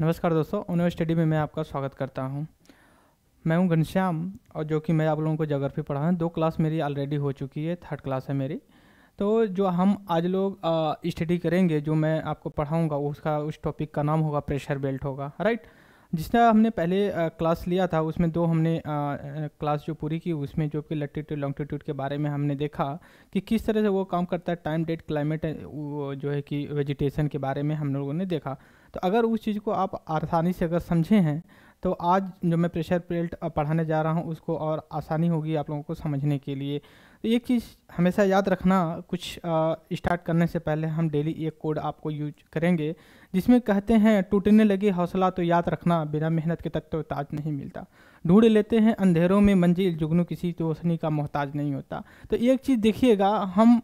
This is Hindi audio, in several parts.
नमस्कार दोस्तों उन्हें स्टडी में मैं आपका स्वागत करता हूं मैं हूं घनश्याम और जो कि मैं आप लोगों को जोग्राफी पढ़ा दो क्लास मेरी ऑलरेडी हो चुकी है थर्ड क्लास है मेरी तो जो हम आज लोग स्टडी करेंगे जो मैं आपको पढ़ाऊँगा उसका उस टॉपिक का नाम होगा प्रेशर बेल्ट होगा राइट जिसका हमने पहले आ, क्लास लिया था उसमें दो हमने आ, क्लास जो पूरी की उसमें जो कि लैटिट्यूड लॉन्गटीट्यूड के बारे में हमने देखा कि किस तरह से वो काम करता है टाइम डेट क्लाइमेट जो है कि वेजिटेशन के बारे में हम लोगों ने देखा तो अगर उस चीज़ को आप आसानी से अगर समझे हैं तो आज जो मैं प्रेशर प्लेट पढ़ाने जा रहा हूँ उसको और आसानी होगी आप लोगों को समझने के लिए तो एक चीज़ हमेशा याद रखना कुछ स्टार्ट करने से पहले हम डेली एक कोड आपको यूज करेंगे जिसमें कहते हैं टूटने लगे हौसला तो याद रखना बिना मेहनत के तक तो ताज नहीं मिलता ढूंढ लेते हैं अंधेरों में मंजिल जुगनू किसी रोशनी का मोहताज नहीं होता तो एक चीज़ देखिएगा हम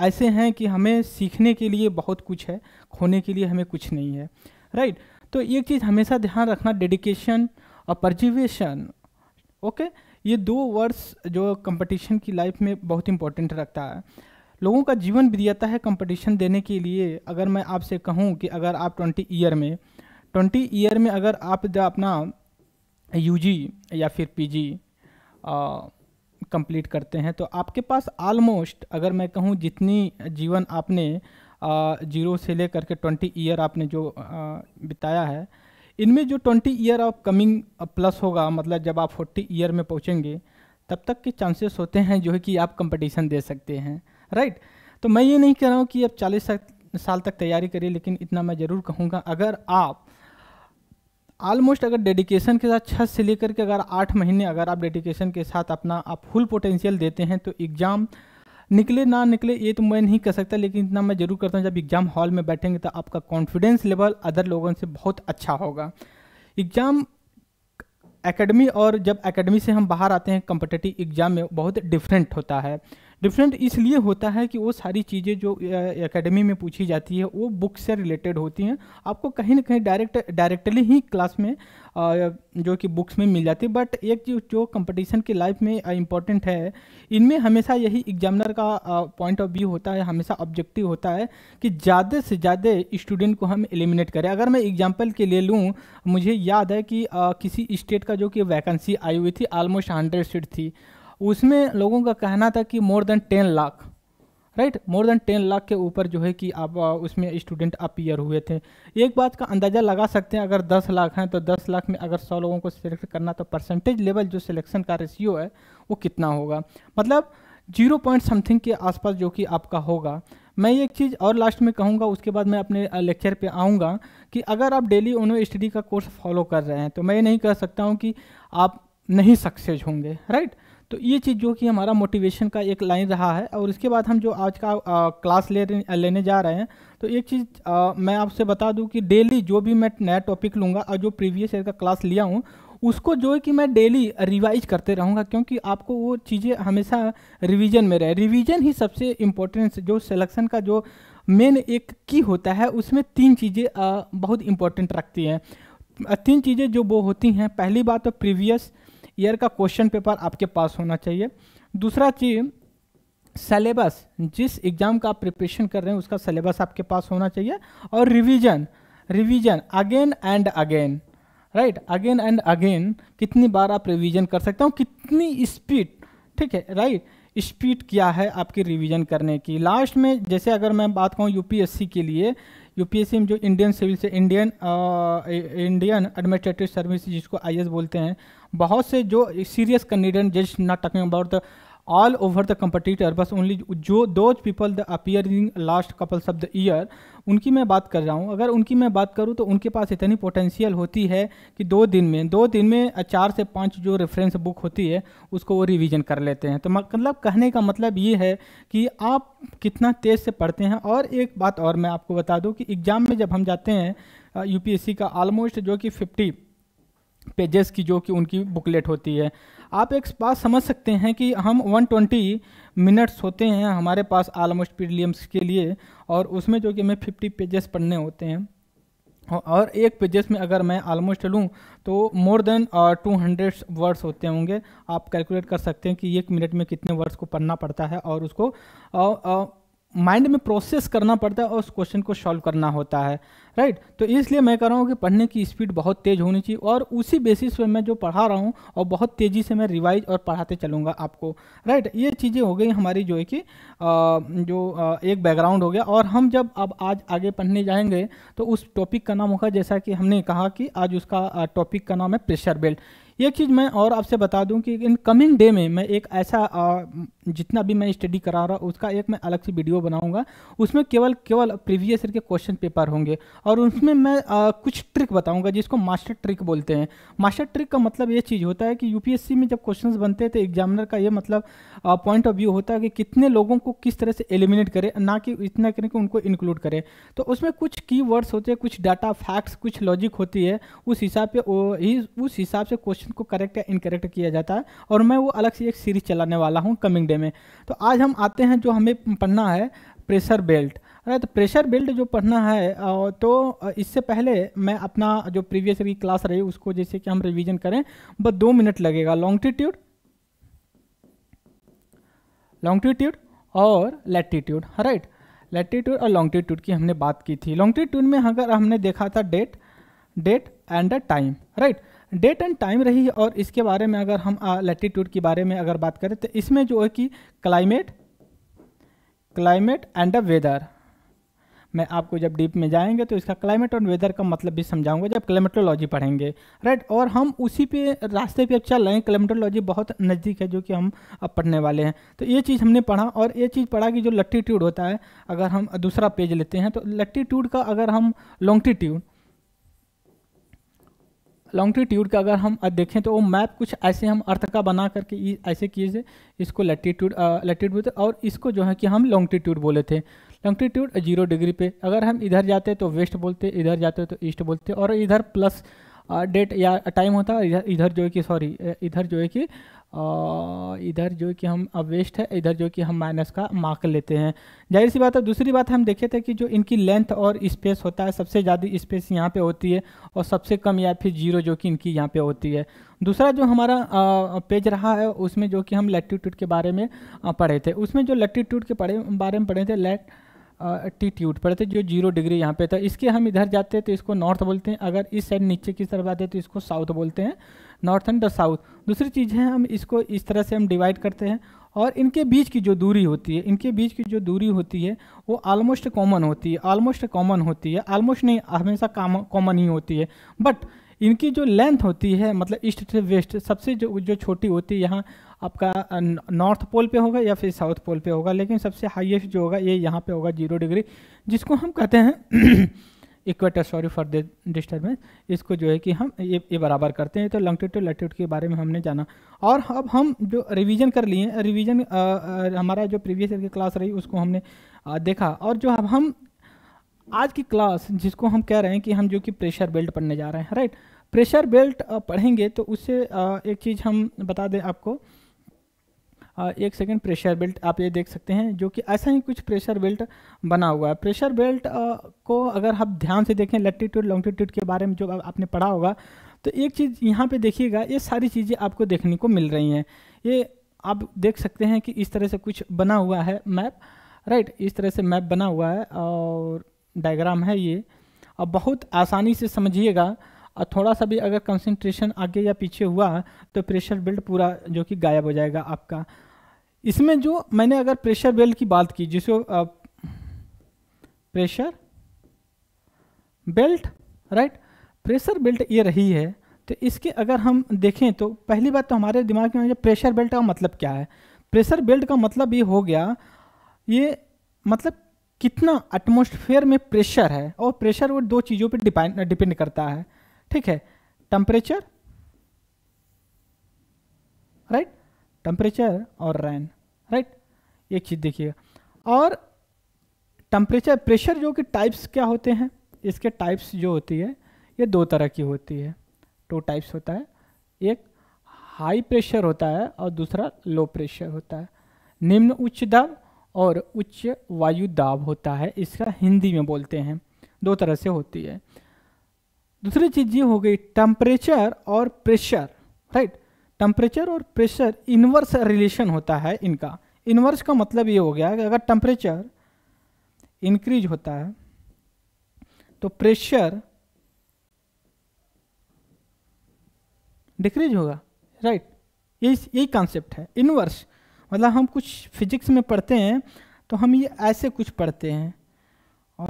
ऐसे हैं कि हमें सीखने के लिए बहुत कुछ है खोने के लिए हमें कुछ नहीं है राइट तो एक चीज़ हमेशा ध्यान रखना डेडिकेशन और परजिवेशन ओके ये दो वर्ड्स जो कंपटीशन की लाइफ में बहुत इंपॉर्टेंट रखता है लोगों का जीवन भी दिया है कंपटीशन देने के लिए अगर मैं आपसे कहूँ कि अगर आप ट्वेंटी ईयर में ट्वेंटी ईयर में अगर आप अपना यूजी या फिर पीजी कंप्लीट करते हैं तो आपके पास ऑलमोस्ट अगर मैं कहूँ जितनी जीवन आपने जीरो से ले करके ट्वेंटी ईयर आपने जो बिताया है इनमें जो twenty year of coming plus होगा मतलब जब आप फोर्टी ईयर में पहुँचेंगे तब तक के चांसेस होते हैं जो है कि आप कंपटीशन दे सकते हैं राइट तो मैं ये नहीं कह रहा हूँ कि आप चालीस साल तक तैयारी करिए लेकिन इतना मैं ज़रूर कहूँगा अगर आप ऑलमोस्ट अगर डेडिकेशन के साथ छः से लेकर के अगर आठ महीने अगर आप डेडिकेशन के साथ अपना आप फुल पोटेंशियल देते हैं तो एग्ज़ाम निकले ना निकले ये तो मैं नहीं कर सकता लेकिन इतना मैं ज़रूर करता हूँ जब एग्ज़ाम हॉल में बैठेंगे तो आपका कॉन्फिडेंस लेवल अदर लोगों से बहुत अच्छा होगा एग्ज़ाम एकेडमी और जब एकेडमी से हम बाहर आते हैं कम्पटेटिव एग्ज़ाम में बहुत डिफरेंट होता है डिफरेंट इसलिए होता है कि वो सारी चीज़ें जो एकेडमी में पूछी जाती है वो बुक से रिलेटेड होती हैं आपको कहीं ना कहीं डायरेक्ट डायरेक्टली ही क्लास में जो कि बुक्स में मिल जाती है बट एक जो जो कंपटीशन की लाइफ में इम्पॉर्टेंट है इनमें हमेशा यही एग्जामिनर का पॉइंट ऑफ व्यू होता है हमेशा ऑब्जेक्टिव होता है कि ज़्यादा से ज़्यादा स्टूडेंट को हम एलिमिनेट करें अगर मैं एग्जाम्पल के ले लूँ मुझे याद है कि किसी स्टेट का जो कि वैकेंसी आई हुई थी ऑलमोस्ट हंड्रेड सीट थी उसमें लोगों का कहना था कि more than ten lakh right more than ten lakh के ऊपर जो है कि आप उसमें स्टूडेंट अपीयर हुए थे एक बात का अंदाज़ा लगा सकते हैं अगर दस लाख हैं तो दस लाख में अगर सौ लोगों को सिलेक्ट करना तो परसेंटेज लेवल जो सिलेक्शन का रेशियो है वो कितना होगा मतलब जीरो पॉइंट समथिंग के आसपास जो कि आपका होगा मैं एक चीज़ और लास्ट में कहूँगा उसके बाद मैं अपने लेक्चर पे आऊँगा कि अगर आप डेली ओनो स्टडी का कोर्स फॉलो कर रहे हैं तो मैं ये नहीं कह सकता हूँ कि आप नहीं सक्सेस होंगे राइट तो ये चीज़ जो कि हमारा मोटिवेशन का एक लाइन रहा है और इसके बाद हम जो आज का आ, क्लास ले लेने जा रहे हैं तो एक चीज़ आ, मैं आपसे बता दूं कि डेली जो भी मैं नया टॉपिक लूँगा और जो प्रीवियस ईयर का क्लास लिया हूँ उसको जो है कि मैं डेली रिवाइज करते रहूँगा क्योंकि आपको वो चीज़ें हमेशा रिविज़न में रहे रिविज़न ही सबसे इम्पोर्टेंट जो सेलेक्शन का जो मेन एक की होता है उसमें तीन चीज़ें बहुत इम्पोर्टेंट रखती हैं तीन चीज़ें जो वो होती हैं पहली बात तो प्रीवियस ईयर का क्वेश्चन पेपर आपके पास होना चाहिए दूसरा चीज सेलेबस जिस एग्ज़ाम का आप प्रिपरेशन कर रहे हैं उसका सिलेबस आपके पास होना चाहिए और revision revision again and again right again and again कितनी बार आप रिवीजन कर सकते हो कितनी स्पीड ठीक है राइट right? स्पीड क्या है आपकी रिवीजन करने की लास्ट में जैसे अगर मैं बात कहूँ यूपीएससी के लिए यूपीएससी में जो इंडियन सिविल से इंडियन इंडियन एडमिनिस्ट्रेटिव सर्विस जिसको आई बोलते हैं बहुत से जो सीरियस कैंडिडेट जिस not talking about the all over the competitor बस ओनली जो those people the appearing last couples of the year उनकी मैं बात कर रहा हूँ अगर उनकी मैं बात करूँ तो उनके पास इतनी पोटेंशियल होती है कि दो दिन में दो दिन में चार से पाँच जो रेफरेंस बुक होती है उसको वो रिविजन कर लेते हैं तो मतलब कहने का मतलब ये है कि आप कितना तेज़ से पढ़ते हैं और एक बात और मैं आपको बता दूँ कि एग्ज़ाम में जब हम जाते हैं यूपीएससी का ऑलमोस्ट जो कि फिफ्टी पेजेस की जो कि उनकी बुकलेट होती है आप एक बात समझ सकते हैं कि हम 120 मिनट्स होते हैं हमारे पास आलमोस्ट पीडीएम्स के लिए और उसमें जो कि हमें 50 पेजेस पढ़ने होते हैं और एक पेजेस में अगर मैं आलमोस्ट लूँ तो more than two hundred words होते होंगे आप कैलकुलेट कर सकते हैं कि एक मिनट में कितने वर्ड्स को पढ़ना पड़ता है और उसको uh, uh, माइंड में प्रोसेस करना पड़ता है और उस क्वेश्चन को सॉल्व करना होता है राइट तो इसलिए मैं कह रहा हूँ कि पढ़ने की स्पीड बहुत तेज़ होनी चाहिए और उसी बेसिस पे मैं जो पढ़ा रहा हूँ और बहुत तेज़ी से मैं रिवाइज और पढ़ाते चलूँगा आपको राइट ये चीज़ें हो गई हमारी जो है कि जो आ, एक बैकग्राउंड हो गया और हम जब अब आज आगे पढ़ने जाएंगे तो उस टॉपिक का नाम होगा जैसा कि हमने कहा कि आज उसका टॉपिक का नाम है प्रेशर बेल्ट एक चीज़ मैं और आपसे बता दूं कि इन कमिंग डे में मैं एक ऐसा आ, जितना भी मैं स्टडी करा रहा हूँ उसका एक मैं अलग से वीडियो बनाऊंगा उसमें केवल केवल प्रीवियस ईयर के क्वेश्चन पेपर होंगे और उसमें मैं आ, कुछ ट्रिक बताऊंगा जिसको मास्टर ट्रिक बोलते हैं मास्टर ट्रिक का मतलब ये चीज़ होता है कि यू में जब क्वेश्चन बनते हैं तो एग्जामिनर का ये मतलब पॉइंट ऑफ व्यू होता है कि कितने लोगों को किस तरह से एलिमिनेट करें ना कि इतना करें कि उनको इंक्लूड करें तो उसमें कुछ की होते हैं कुछ डाटा फैक्ट्स कुछ लॉजिक होती है उस हिसाब पे उस हिसाब से क्वेश्चन क्वेश्चन को करेक्ट या इनकरेक्ट किया जाता है और मैं वो अलग से एक सीरीज चलाने वाला हूँ कमिंग डे में तो आज हम आते हैं जो हमें पढ़ना है प्रेशर बेल्ट अरे तो प्रेशर बेल्ट जो पढ़ना है तो इससे पहले मैं अपना जो प्रीवियस की क्लास रही उसको जैसे कि हम रिवीजन करें बस दो मिनट लगेगा लॉन्गटीट्यूड लॉन्गटीट्यूड और लैटीट्यूड राइट लेटीट्यूड और लॉन्गटीट्यूड की हमने बात की थी लॉन्गटीट्यूड में अगर हमने देखा था date date and the time right date and time रही और इसके बारे में अगर हम लेटीट्यूड के बारे में अगर बात करें तो इसमें जो है कि climate climate and the weather मैं आपको जब डीप में जाएंगे तो इसका क्लाइमेट और वेदर का मतलब भी समझाऊंगा जब क्लाइमेटोलॉजी पढ़ेंगे राइट और हम उसी पे रास्ते पे अब चल रहे हैं क्लाइमेटोलॉजी बहुत नज़दीक है जो कि हम अब पढ़ने वाले हैं तो ये चीज़ हमने पढ़ा और ये चीज़ पढ़ा कि जो लट्टीट्यूड होता है अगर हम दूसरा पेज लेते हैं तो लट्टीट्यूड का अगर हम लॉन्गटीट्यूड लॉन्गटीट्यूड का अगर हम देखें तो वो मैप कुछ ऐसे हम अर्थ का बना करके ऐसे किए थे इसको लेटीट्यूड लेटीट्यूड बोलते और इसको जो है कि हम लॉन्गटीट्यूड बोले थे लॉन्गटीट्यूड जीरो डिग्री पे अगर हम इधर जाते तो वेस्ट बोलते इधर जाते तो ईस्ट बोलते और इधर प्लस डेट या टाइम होता है इधर इधर जो है कि सॉरी इधर जो है कि इधर जो कि हम अब वेस्ट है इधर जो कि हम माइनस का मार्क लेते हैं जाहिर सी बात है दूसरी बात हम देखे थे कि जो इनकी लेंथ और स्पेस होता है सबसे ज़्यादा स्पेस यहाँ पे होती है और सबसे कम या फिर जीरो जो कि इनकी यहाँ पे होती है दूसरा जो हमारा पेज रहा है उसमें जो कि हम लेटीट्यूड के बारे में पढ़े थे उसमें जो लेटीट्यूड के पढ़े बारे में पढ़े थे लेट एटीट्यूड पर थे जो जीरो डिग्री यहाँ पे था इसके हम इधर जाते हैं तो इसको नॉर्थ बोलते हैं अगर इस साइड नीचे की तरफ आते हैं तो इसको साउथ बोलते हैं नॉर्थ एंड द साउथ दूसरी चीज़ है हम इसको इस तरह से हम डिवाइड करते हैं और इनके बीच की जो दूरी होती है इनके बीच की जो दूरी होती है वो आलमोस्ट कॉमन होती है ऑलमोस्ट कॉमन होती है आलमोस्ट नहीं हमेशा कॉमन ही होती है बट इनकी जो लेंथ होती है मतलब ईस्ट से वेस्ट सबसे जो जो छोटी होती है यहाँ आपका नॉर्थ पोल पे होगा या फिर साउथ पोल पे होगा लेकिन सबसे हाईएस्ट जो होगा ये यहाँ पे होगा जीरो डिग्री जिसको हम कहते हैं equator sorry for the disturbance इसको जो है कि हम ये ये बराबर करते हैं तो लॉन्गिट्यूड लैटिट्यूड के बारे में हमने जाना और अब हम जो रिवीजन कर लिए रिवीजन हमारा जो प्रीवियस ईयर की क्लास रही उसको हमने आ, देखा और जो अब हम आज की क्लास जिसको हम कह रहे हैं कि हम जो कि प्रेशर बेल्ट पढ़ने जा रहे हैं राइट प्रेशर बेल्ट पढ़ेंगे तो उससे एक चीज़ हम बता दें आपको हाँ, एक सेकेंड प्रेशर बेल्ट आप ये देख सकते हैं जो कि ऐसा ही कुछ प्रेशर बेल्ट बना हुआ है प्रेशर बेल्ट को अगर आप ध्यान से देखें लेटीट्यूड लॉन्गिट्यूड के बारे में जो आपने पढ़ा होगा तो एक चीज़ यहाँ पे देखिएगा ये सारी चीज़ें आपको देखने को मिल रही हैं ये आप देख सकते हैं कि इस तरह से कुछ बना हुआ है मैप राइट इस तरह से मैप बना हुआ है और डायग्राम है ये अब बहुत आसानी से समझिएगा और थोड़ा सा भी अगर कंसंट्रेशन आगे या पीछे हुआ तो प्रेशर बेल्ट पूरा जो कि गायब हो जाएगा आपका इसमें जो मैंने अगर प्रेशर बेल्ट की बात की जिसको pressure belt right pressure belt ये रही है तो इसके अगर हम देखें तो पहली बात तो हमारे दिमाग में प्रेशर बेल्ट का मतलब क्या है प्रेशर बेल्ट का मतलब ये हो गया ये मतलब कितना एटमोसफेयर में प्रेशर है और प्रेशर वो दो चीज़ों पर डिपेंड डिपेंड करता है ठीक है टेम्परेचर राइट टेम्परेचर और रैन राइट एक चीज़ देखिएगा और टेम्परेचर प्रेशर जो कि टाइप्स क्या होते हैं इसके टाइप्स जो होती है ये दो तरह की होती है टू टाइप्स होता है एक हाई प्रेशर होता है और दूसरा लो प्रेशर होता है निम्न उच्च दाब और उच्च वायु दाब होता है इसका हिंदी में बोलते हैं दो तरह से होती है दूसरी चीज़ ये हो गई टेम्परेचर और प्रेशर राइट टेम्परेचर और प्रेशर इन्वर्स रिलेशन होता है इनका इन्वर्स का मतलब ये हो गया कि अगर टेम्परेचर इंक्रीज होता है तो प्रेशर डिक्रीज होगा राइट यही यही कॉन्सेप्ट है इनवर्स मतलब हम कुछ फिजिक्स में पढ़ते हैं तो हम ये ऐसे कुछ पढ़ते हैं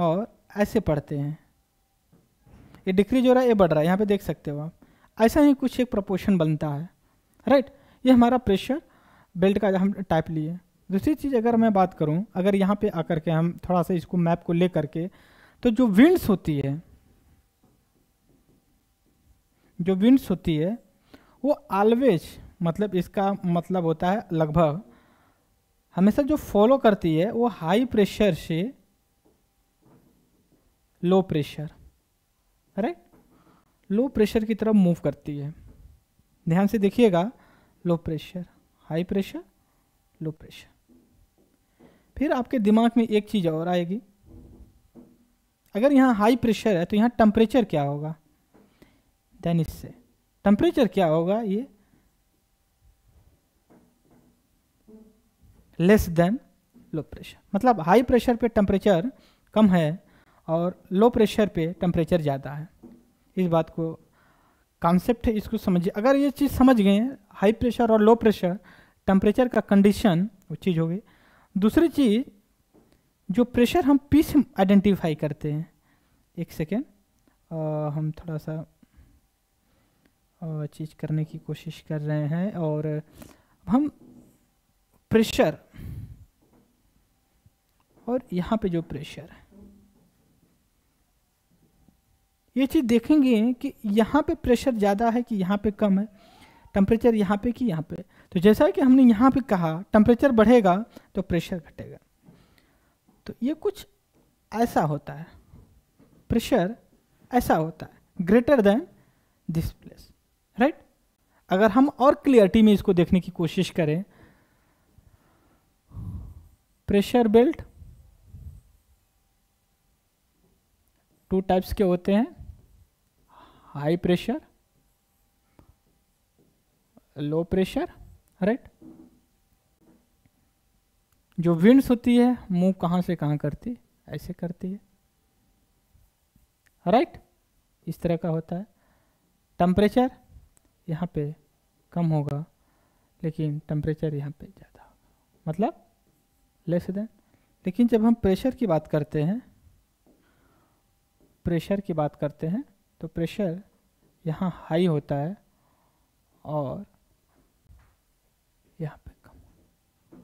और ऐसे पढ़ते हैं ये डिक्रीज हो रहा है ये बढ़ रहा है यहाँ पे देख सकते हो आप ऐसा ही कुछ एक प्रपोर्शन बनता है राइट ये हमारा प्रेशर बेल्ट का हम टाइप लिए दूसरी चीज़ अगर मैं बात करूँ अगर यहाँ पे आकर के हम थोड़ा सा इसको मैप को ले करके तो जो विंड्स होती है जो विंड्स होती है वो ऑलवेज मतलब इसका मतलब होता है लगभग हमेशा जो फॉलो करती है वो हाई प्रेशर से low pressure right low pressure की तरफ मूव करती है ध्यान से देखिएगा low pressure high pressure low pressure फिर आपके दिमाग में एक चीज़ और आएगी अगर यहाँ हाई प्रेशर है तो यहाँ टेम्परेचर क्या होगा देन इससे टेम्परेचर क्या होगा ये लेस देन लो प्रेशर मतलब हाई प्रेशर पे टेम्परेचर कम है और लो प्रेशर पे टेम्परेचर ज़्यादा है इस बात को कॉन्सेप्ट है इसको समझिए अगर ये चीज़ समझ गए हाई प्रेशर और लो प्रेशर टेम्परेचर का कंडीशन वो चीज़ हो गई दूसरी चीज़ जो प्रेशर हम पी से आइडेंटिफाई करते हैं एक सेकेंड हम थोड़ा सा चीज़ करने की कोशिश कर रहे हैं और हम प्रेशर और यहाँ पे जो प्रेशर है ये चीज़ देखेंगे कि यहाँ पे प्रेशर ज़्यादा है कि यहाँ पे कम है टेम्परेचर यहाँ पे कि यहाँ पे तो जैसा कि हमने यहाँ पे कहा टेम्परेचर बढ़ेगा तो प्रेशर घटेगा तो ये कुछ ऐसा होता है प्रेशर ऐसा होता है greater than this place right अगर हम और क्लियरिटी में इसको देखने की कोशिश करें प्रेशर बेल्ट टू टाइप्स के होते हैं high pressure low pressure right जो विंड्स होती है मूव कहाँ से कहाँ करती ऐसे करती है राइट right? इस तरह का होता है टेम्परेचर यहाँ पे कम होगा लेकिन टेम्परेचर यहाँ पे ज़्यादा होगा मतलब लेस देन लेकिन जब हम प्रेशर की बात करते हैं प्रेशर की बात करते हैं तो प्रेशर यहाँ हाई होता है और यहाँ पे कम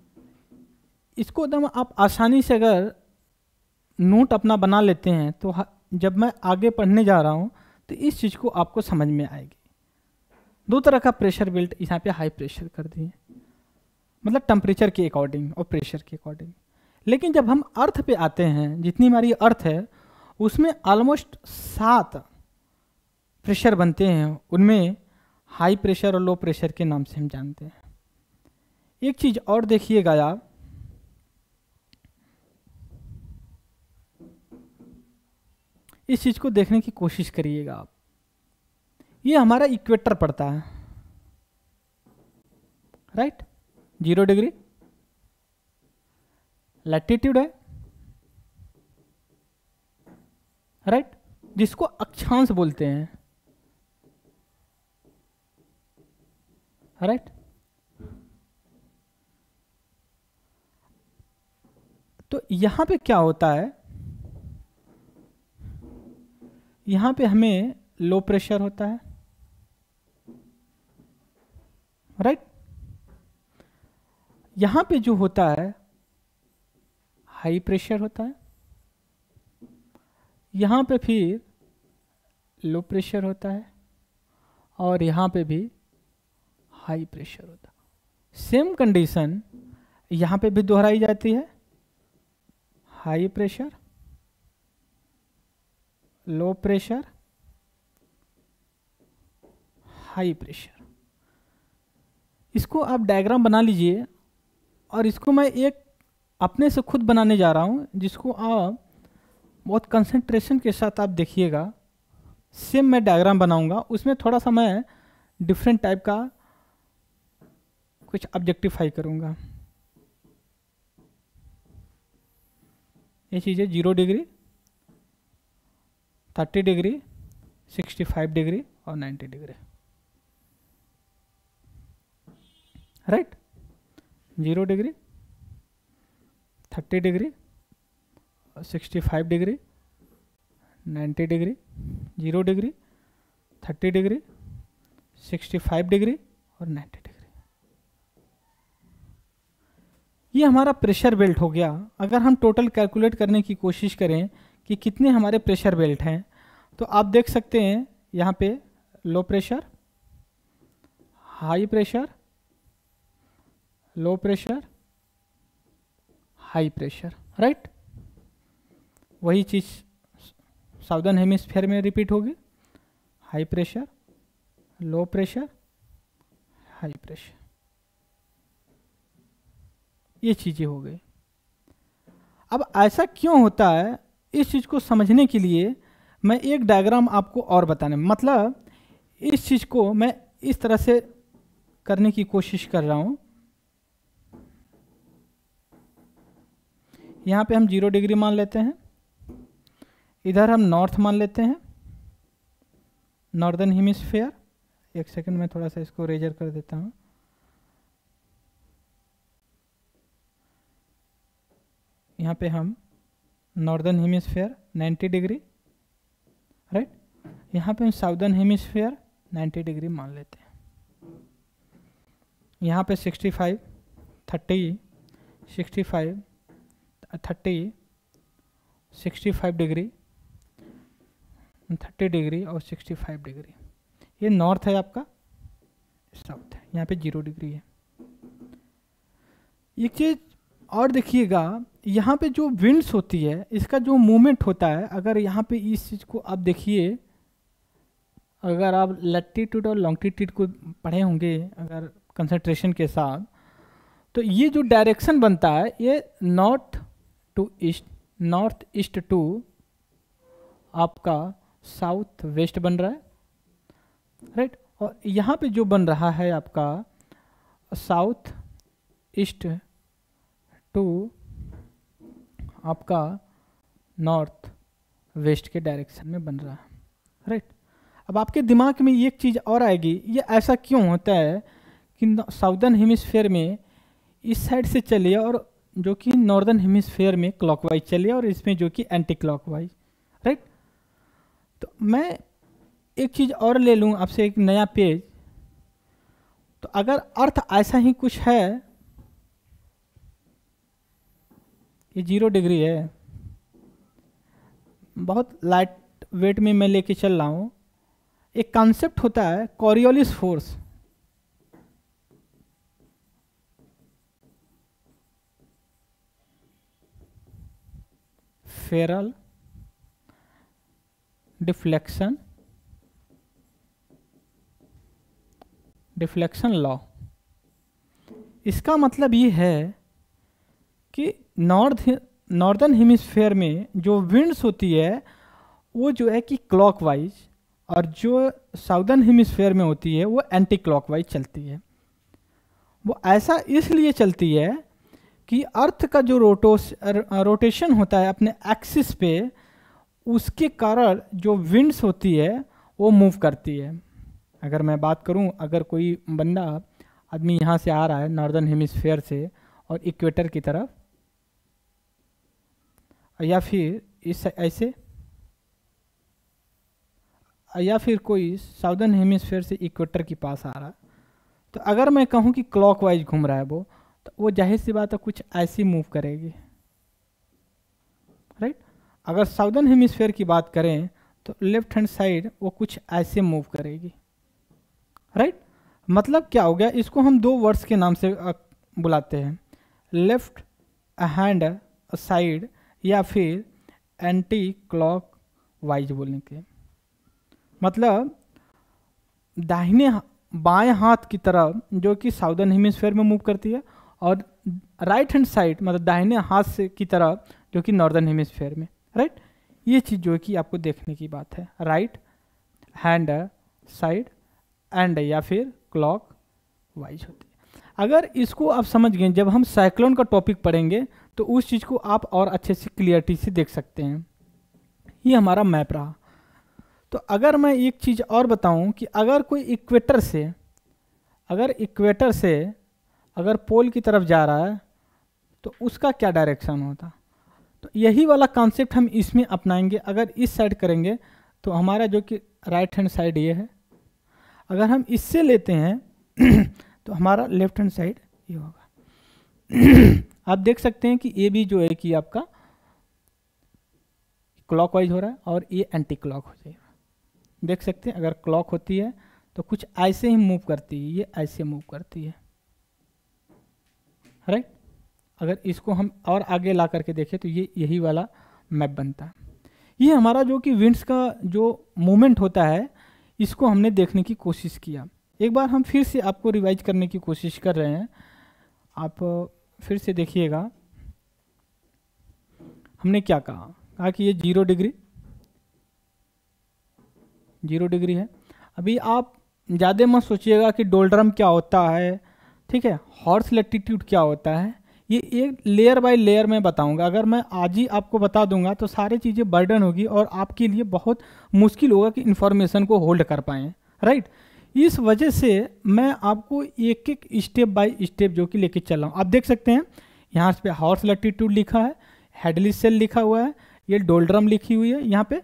इसको एकदम आप आसानी से अगर नोट अपना बना लेते हैं तो जब मैं आगे पढ़ने जा रहा हूँ तो इस चीज़ को आपको समझ में आएगी दो तरह का प्रेशर बिल्ट यहाँ पे हाई प्रेशर कर दिए मतलब टेम्परेचर के अकॉर्डिंग और प्रेशर के अकॉर्डिंग लेकिन जब हम अर्थ पे आते हैं जितनी हमारी अर्थ है उसमें ऑलमोस्ट सात प्रेशर बनते हैं उनमें हाई प्रेशर और लो प्रेशर के नाम से हम जानते हैं एक चीज़ और देखिएगा आप इस चीज़ को देखने की कोशिश करिएगा आप ये हमारा इक्वेटर पड़ता है राइट जीरो डिग्री लैटिट्यूड है राइट जिसको अक्षांश बोलते हैं all right तो यहां पे क्या होता है यहां पे हमें लो प्रेशर होता है राइट right? यहां पे जो होता है हाई प्रेशर होता है यहां पे फिर लो प्रेशर होता है और यहां पे भी हाई प्रेशर होता सेम कंडीशन यहाँ पे भी दोहराई जाती है high pressure low pressure high pressure इसको आप डायग्राम बना लीजिए और इसको मैं एक अपने से खुद बनाने जा रहा हूँ जिसको आप बहुत कंसंट्रेशन के साथ आप देखिएगा सेम मैं डायग्राम बनाऊंगा उसमें थोड़ा सा मैं डिफरेंट टाइप का कुछ ऑब्जेक्टिफाई करूँगा ये चीज़ें zero degree thirty degree sixty five degree और ninety degree right zero degree thirty degree sixty five degree ninety degree zero degree thirty degree sixty five degree और नाइन्टी ये हमारा प्रेशर बेल्ट हो गया अगर हम टोटल कैलकुलेट करने की कोशिश करें कि कितने हमारे प्रेशर बेल्ट हैं तो आप देख सकते हैं यहाँ पे low pressure high pressure low pressure high pressure right वही चीज़ साउदर्न हेमिस्फेयर में रिपीट होगी high pressure low pressure high pressure ये चीज़ें हो गई अब ऐसा क्यों होता है इस चीज़ को समझने के लिए मैं एक डायग्राम आपको और बताने मतलब इस चीज़ को मैं इस तरह से करने की कोशिश कर रहा हूँ यहाँ पे हम जीरो डिग्री मान लेते हैं इधर हम नॉर्थ मान लेते हैं नॉर्दर्न हेमिसफेयर एक सेकंड में थोड़ा सा इसको रेजर कर देता हूँ यहाँ पे हम नॉर्दर्न हेमिसफेयर 90 डिग्री राइट यहाँ पे हम साउदर्न हेमिसफेयर 90 डिग्री मान लेते हैं यहाँ पे 65, 30, 65, 30, 65 डिग्री 30 डिग्री और 65 डिग्री ये नॉर्थ है आपका साउथ है यहाँ पे जीरो डिग्री है एक चीज़ और देखिएगा यहाँ पे जो विंड्स होती है इसका जो मूवमेंट होता है अगर यहाँ पे इस चीज़ को आप देखिए अगर आप लट्टीट्यूड और लॉन्गटीट्यूड को पढ़े होंगे अगर कंसंट्रेशन के साथ तो ये जो डायरेक्शन बनता है ये north to east north east to आपका साउथ वेस्ट बन रहा है राइट right? और यहाँ पे जो बन रहा है आपका साउथ ईस्ट टू आपका नॉर्थ वेस्ट के डायरेक्शन में बन रहा है राइट अब आपके दिमाग में एक चीज़ और आएगी ये ऐसा क्यों होता है कि साउदर्न हेमिसफेयर में इस साइड से चलिए और जो कि नॉर्दर्न हेमिसफेयर में क्लॉकवाइज चलिए और इसमें जो कि एंटी क्लॉकवाइज राइट तो मैं एक चीज़ और ले लूँ आपसे एक नया पेज तो अगर अर्थ ऐसा ही कुछ है ये जीरो डिग्री है बहुत लाइट वेट में मैं लेके चल रहा हूँ एक कॉन्सेप्ट होता है Coriolis force Ferrel deflection deflection law इसका मतलब ये है कि नॉर्थ नॉर्दर्न हेमिसफेयर में जो विंड्स होती है वो जो है कि क्लॉकवाइज और जो साउदर्न हेमिसफेयर में होती है वो एंटी क्लॉकवाइज चलती है वो ऐसा इसलिए चलती है कि अर्थ का जो रोटोस रोटेशन होता है अपने एक्सिस पे उसके कारण जो विंड्स होती है वो मूव करती है अगर मैं बात करूं अगर कोई बंदा आदमी यहाँ से आ रहा है नॉर्दर्न हेमिसफेयर से और इक्वेटर की तरफ या फिर इस ऐसे या फिर कोई साउदर्न हेमिसफेयर से इक्वेटर के पास आ रहा है तो अगर मैं कहूँ कि क्लॉकवाइज घूम रहा है वो तो वो जाहिर सी बात है कुछ ऐसी मूव करेगी राइट अगर साउदर्न हेमिसफेयर की बात करें तो लेफ्ट हैंड साइड वो कुछ ऐसे मूव करेगी राइट मतलब क्या हो गया इसको हम दो वर्ड्स के नाम से बुलाते हैं लेफ्ट हैंड साइड या फिर एंटी क्लॉक वाइज बोलेंगे मतलब दाहिने बाएं हाथ की तरफ जो कि साउदर्न हेमिसफेयर में मूव करती है और राइट हैंड साइड मतलब दाहिने हाथ से की तरफ जो कि नॉर्दर्न हेमिसफेयर में राइट ये चीज़ जो कि आपको देखने की बात है राइट हैंड साइड एंड या फिर क्लॉक वाइज होती है अगर इसको आप समझ गए जब हम साइक्लोन का टॉपिक पढ़ेंगे तो उस चीज़ को आप और अच्छे से क्लियरिटी से देख सकते हैं ये हमारा मैप रहा तो अगर मैं एक चीज़ और बताऊं कि अगर कोई इक्वेटर से अगर इक्वेटर से अगर पोल की तरफ जा रहा है तो उसका क्या डायरेक्शन होता तो यही वाला कॉन्सेप्ट हम इसमें अपनाएंगे अगर इस साइड करेंगे तो हमारा जो कि राइट हैंड साइड ये है अगर हम इससे लेते हैं तो हमारा लेफ्ट हैंड साइड ये होगा आप देख सकते हैं कि ए भी जो है कि आपका क्लॉकवाइज हो रहा है और ये एंटी क्लॉक हो जाएगा देख सकते हैं अगर क्लॉक होती है तो कुछ ऐसे ही मूव करती है ये ऐसे मूव करती है राइट अगर इसको हम और आगे ला करके देखें तो ये यही वाला मैप बनता है ये हमारा जो कि विंड्स का जो मूवमेंट होता है इसको हमने देखने की कोशिश किया एक बार हम फिर से आपको रिवाइज करने की कोशिश कर रहे हैं आप फिर से देखिएगा हमने क्या कहा कहा कि ये जीरो डिग्री जीरो डिग्री है अभी आप ज़्यादा मत सोचिएगा कि डोल्ड्रम क्या होता है ठीक है हॉर्स लेटीट्यूड क्या होता है ये एक लेयर बाय लेयर में बताऊंगा अगर मैं आज ही आपको बता दूंगा तो सारी चीज़ें बर्डन होगी और आपके लिए बहुत मुश्किल होगा कि इन्फॉर्मेशन को होल्ड कर पाएँ राइट इस वजह से मैं आपको एक एक स्टेप बाय स्टेप जो कि लेके चल रहा हूँ आप देख सकते हैं यहाँ पे हॉर्स लट्टीट्यूड लिखा है हेडली सेल लिखा हुआ है ये डोल्ड्रम लिखी हुई है यहाँ पे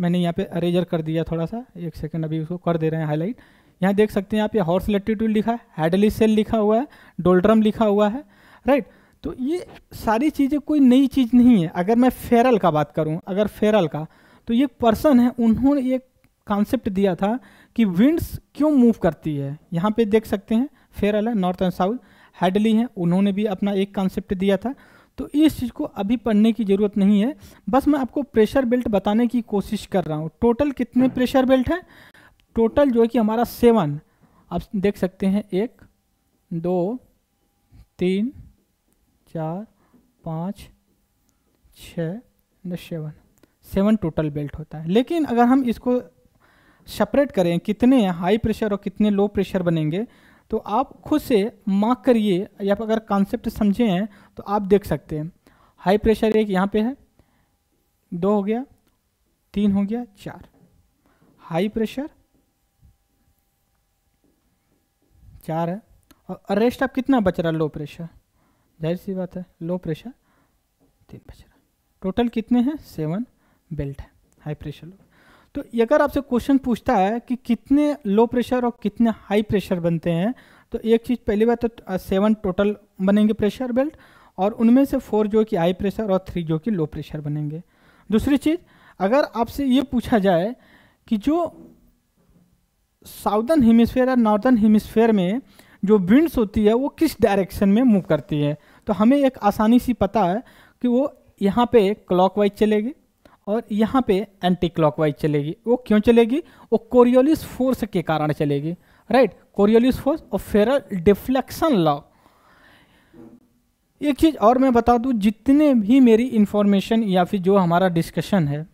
मैंने यहाँ पे अरेजर कर दिया थोड़ा सा एक सेकंड अभी उसको कर दे रहे हैं हाईलाइट यहाँ देख सकते हैं आप ये हॉर्स लट्टीट्यूड लिखा है हेडली सेल लिखा हुआ है डोल्ड्रम लिखा हुआ है राइट तो ये सारी चीज़ें कोई नई चीज़ नहीं है अगर मैं फेरल का बात करूँ अगर फेरल का तो ये पर्सन है उन्होंने एक कॉन्सेप्ट दिया था कि विंड्स क्यों मूव करती है यहाँ पे देख सकते हैं फेरल है नॉर्थ एंड साउथ हेडली हैं उन्होंने भी अपना एक कॉन्सेप्ट दिया था तो इस चीज़ को अभी पढ़ने की ज़रूरत नहीं है बस मैं आपको प्रेशर बेल्ट बताने की कोशिश कर रहा हूँ टोटल कितने प्रेशर बेल्ट हैं टोटल जो है कि हमारा सेवन आप देख सकते हैं एक दो तीन चार पाँच छः सेवन सेवन टोटल बेल्ट होता है लेकिन अगर हम इसको सेपरेट करें कितने हाई प्रेशर और कितने लो प्रेशर बनेंगे तो आप खुद से मार्क करिए या अगर कॉन्सेप्ट समझे हैं तो आप देख सकते हैं हाई प्रेशर एक यहाँ पे है दो हो गया तीन हो गया चार हाई प्रेशर चार है और अरेस्ट आप कितना बच रहा लो प्रेशर जाहिर सी बात है लो प्रेशर तीन बच रहा टोटल कितने हैं सेवन बेल्ट है हाई प्रेशर लो तो अगर आपसे क्वेश्चन पूछता है कि कितने लो प्रेशर और कितने हाई प्रेशर बनते हैं तो एक चीज़ पहली बार तो सेवन टोटल बनेंगे प्रेशर बेल्ट और उनमें से फोर जो कि हाई प्रेशर और थ्री जो कि लो प्रेशर बनेंगे दूसरी चीज़ अगर आपसे ये पूछा जाए कि जो साउदर्न हेमिसफेयर या नॉर्दर्न हेमिसफेयर में जो विंड्स होती है वो किस डायरेक्शन में मूव करती है तो हमें एक आसानी सी पता है कि वो यहाँ पे क्लॉकवाइज चलेगी और यहाँ पे एंटी क्लॉकवाइज चलेगी वो क्यों चलेगी वो कोरियोलिस फोर्स के कारण चलेगी राइट कोरियोलिस फोर्स और फेरल डिफ्लेक्शन लॉ एक चीज़ और मैं बता दूँ जितने भी मेरी इन्फॉर्मेशन या फिर जो हमारा डिस्कशन है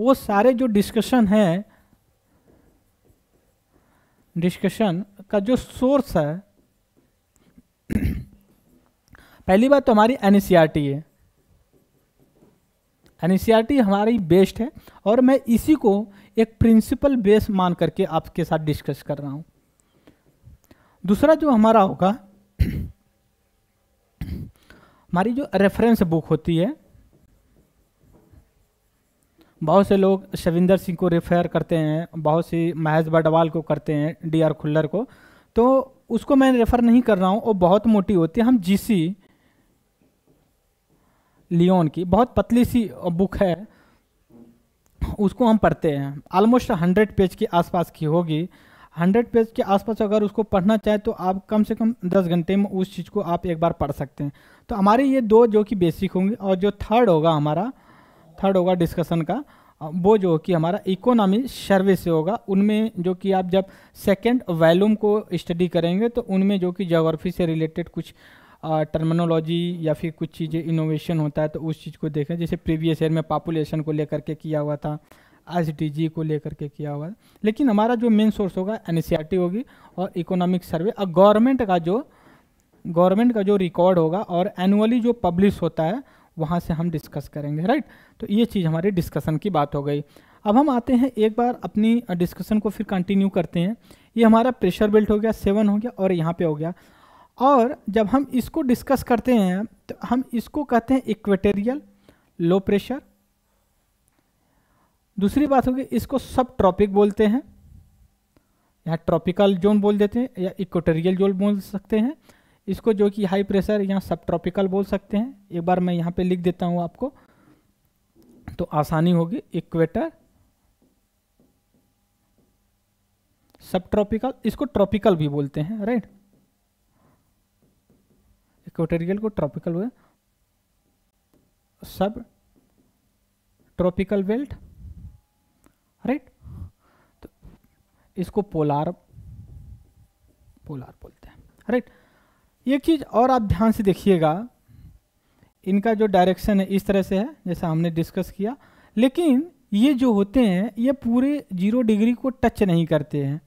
वो सारे जो डिस्कशन है डिस्कशन का जो सोर्स है पहली बात तो हमारी एन e है एन हमारी बेस्ट है और मैं इसी को एक प्रिंसिपल बेस मान करके आपके साथ डिस्कस कर रहा हूं दूसरा जो हमारा होगा हमारी जो रेफरेंस बुक होती है बहुत से लोग शविंदर सिंह को रेफर करते हैं बहुत सी महेश बडवाल को करते हैं डी आर खुल्लर को तो उसको मैं रेफ़र नहीं कर रहा हूँ वो बहुत मोटी होती है हम जीसी लियोन की बहुत पतली सी बुक है उसको हम पढ़ते हैं ऑलमोस्ट हंड्रेड पेज के आसपास की होगी हंड्रेड पेज के आसपास अगर उसको पढ़ना चाहे तो आप कम से कम दस घंटे में उस चीज़ को आप एक बार पढ़ सकते हैं तो हमारे ये दो जो कि बेसिक होंगे और जो थर्ड होगा हमारा थर्ड होगा डिस्कशन का वो जो कि हमारा इकोनॉमी सर्वे से होगा उनमें जो कि आप जब सेकेंड वैल्यूम को स्टडी करेंगे तो उनमें जो कि जोग्राफी से रिलेटेड कुछ टर्मिनोलॉजी या फिर कुछ चीज़ें इनोवेशन होता है तो उस चीज़ को देखें जैसे प्रीवियस ईयर में पॉपुलेशन को लेकर के किया हुआ था एस को लेकर के किया हुआ लेकिन हमारा जो मेन सोर्स होगा एन e होगी और इकोनॉमिक सर्वे और गवर्नमेंट का जो गवर्नमेंट का जो रिकॉर्ड होगा और एनुअली जो पब्लिश होता है वहाँ से हम डिस्कस करेंगे राइट तो ये चीज़ हमारी डिस्कशन की बात हो गई अब हम आते हैं एक बार अपनी डिस्कशन को फिर कंटिन्यू करते हैं ये हमारा प्रेशर बेल्ट हो गया सेवन हो गया और यहाँ पे हो गया और जब हम इसको डिस्कस करते हैं तो हम इसको कहते हैं इक्वेटेरियल लो प्रेशर दूसरी बात होगी इसको सब ट्रॉपिक बोलते हैं यहाँ ट्रॉपिकल जोन बोल देते हैं या इक्वेटेरियल जोन बोल सकते हैं इसको जो कि हाई प्रेशर यहाँ सब ट्रॉपिकल बोल सकते हैं एक बार मैं यहाँ पे लिख देता हूँ आपको तो आसानी होगी इक्वेटर सब ट्रॉपिकल इसको ट्रॉपिकल भी बोलते हैं राइट इक्वेटोरियल को ट्रॉपिकल वे सब ट्रॉपिकल बेल्ट राइट तो इसको पोलार पोलार बोलते हैं राइट एक चीज़ और आप ध्यान से देखिएगा इनका जो डायरेक्शन है इस तरह से है जैसा हमने डिस्कस किया लेकिन ये जो होते हैं ये पूरे जीरो डिग्री को टच नहीं करते हैं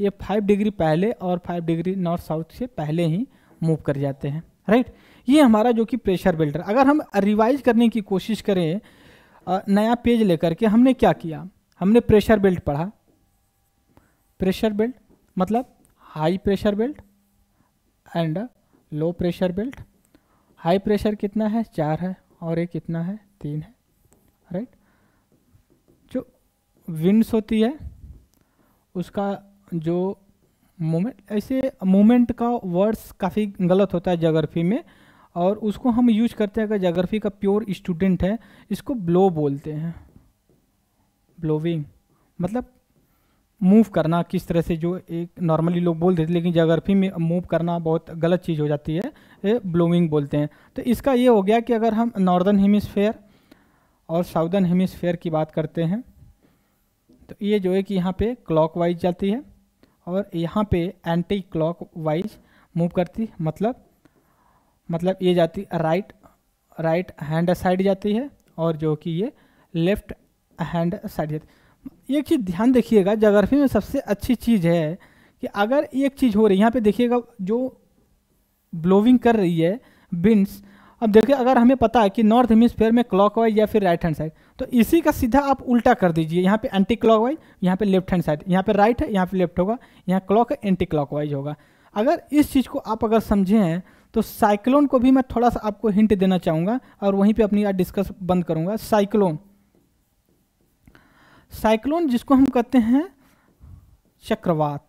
ये फाइव डिग्री पहले और फाइव डिग्री नॉर्थ साउथ से पहले ही मूव कर जाते हैं राइट ये हमारा जो कि प्रेशर बिल्डर अगर हम रिवाइज करने की कोशिश करें नया पेज लेकर के हमने क्या किया हमने प्रेशर बेल्ट पढ़ा प्रेशर बेल्ट मतलब high pressure belt and low pressure belt high pressure कितना है चार है और एक कितना है तीन है राइट जो विंड्स होती है उसका जो मोमेंट ऐसे मोमेंट का वर्ड्स काफ़ी गलत होता है जोग्राफी में और उसको हम यूज करते हैं अगर जोग्राफी का प्योर स्टूडेंट है इसको ब्लो बोलते हैं ब्लोविंग मतलब मूव करना किस तरह से जो एक नॉर्मली लोग बोल देते लेकिन जोग्राफी में मूव करना बहुत गलत चीज़ हो जाती है ये ब्लोविंग बोलते हैं तो इसका ये हो गया कि अगर हम नॉर्दर्न हेमिसफेयर और साउदर्न हेमिसफेयर की बात करते हैं तो ये जो है कि यहाँ पे क्लॉकवाइज जाती है और यहाँ पे एंटी क्लॉक वाइज मूव करती मतलब मतलब ये जाती राइट राइट हैंड साइड जाती है और जो कि ये लेफ्ट हैंड साइड जाती है एक चीज़ ध्यान देखिएगा जोग्राफी में सबसे अच्छी चीज़ है कि अगर एक चीज़ हो रही है यहाँ पे देखिएगा जो ब्लोविंग कर रही है बिन्स अब देखिए अगर हमें पता है कि नॉर्थ हेमिसफेयर में क्लॉक या फिर राइट हैंड साइड तो इसी का सीधा आप उल्टा कर दीजिए यहाँ पे एंटी क्लॉक वाइज यहाँ पे लेफ्ट हैंड साइड यहाँ पे राइट है यहाँ पे लेफ्ट होगा यहाँ क्लॉक है एंटी क्लॉक होगा अगर इस चीज़ को आप अगर समझे हैं तो साइक्लोन को भी मैं थोड़ा सा आपको हिंट देना चाहूँगा और वहीं पर अपनी डिस्कस बंद करूँगा साइक्लोन साइक्लोन जिसको हम कहते हैं चक्रवात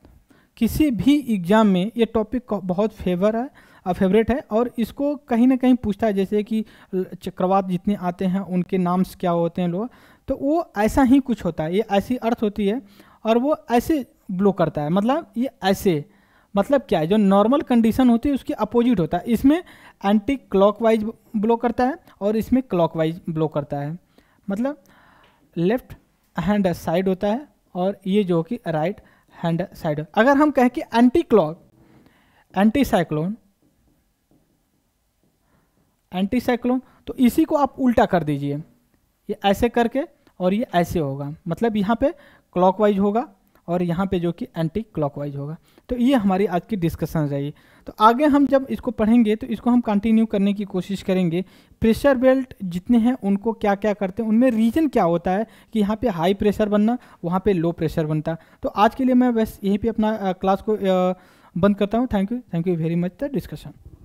किसी भी एग्ज़ाम में ये टॉपिक बहुत फेवर है फेवरेट है और इसको कहीं ना कहीं पूछता है जैसे कि चक्रवात जितने आते हैं उनके नाम्स क्या होते हैं लोग तो वो ऐसा ही कुछ होता है ये ऐसी अर्थ होती है और वो ऐसे ब्लो करता है मतलब ये ऐसे मतलब क्या है जो नॉर्मल कंडीशन होती है उसके अपोजिट होता है इसमें एंटी क्लॉक ब्लो करता है और इसमें क्लॉक ब्लो करता है मतलब लेफ्ट हैंड साइड होता है और ये जो कि राइट हैंड साइड अगर हम कहें कि anti clock anti cyclone anti cyclone तो इसी को आप उल्टा कर दीजिए ये ऐसे करके और ये ऐसे होगा मतलब यहाँ पे क्लॉकवाइज होगा और यहाँ पे जो कि एंटी क्लॉकवाइज होगा तो ये हमारी आज की डिस्कशन रहेगी तो आगे हम जब इसको पढ़ेंगे तो इसको हम कंटिन्यू करने की कोशिश करेंगे प्रेशर बेल्ट जितने हैं उनको क्या क्या करते हैं उनमें रीज़न क्या होता है कि यहाँ पे हाई प्रेशर बनना वहाँ पे लो प्रेशर बनता तो आज के लिए मैं बस यहीं पर अपना क्लास को बंद करता हूँ thank you thank you very much the discussion